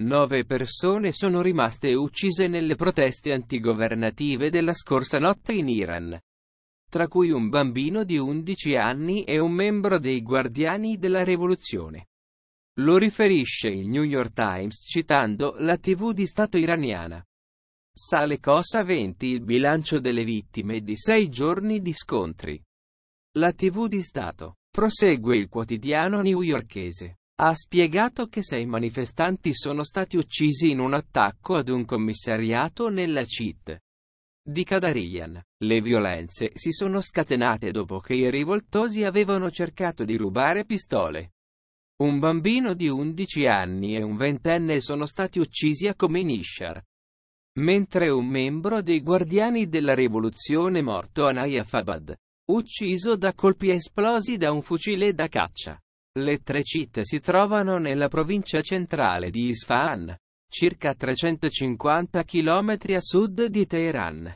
Nove persone sono rimaste uccise nelle proteste antigovernative della scorsa notte in Iran, tra cui un bambino di 11 anni e un membro dei guardiani della rivoluzione. Lo riferisce il New York Times citando la TV di Stato iraniana. Sale Cosa 20 il bilancio delle vittime di sei giorni di scontri. La TV di Stato, prosegue il quotidiano newyorchese ha spiegato che sei manifestanti sono stati uccisi in un attacco ad un commissariato nella CIT di Kadarian. Le violenze si sono scatenate dopo che i rivoltosi avevano cercato di rubare pistole. Un bambino di 11 anni e un ventenne sono stati uccisi a Comenishar, mentre un membro dei guardiani della rivoluzione morto a Nayafabad, ucciso da colpi esplosi da un fucile da caccia. Le tre città si trovano nella provincia centrale di Isfahan, circa 350 km a sud di Teheran.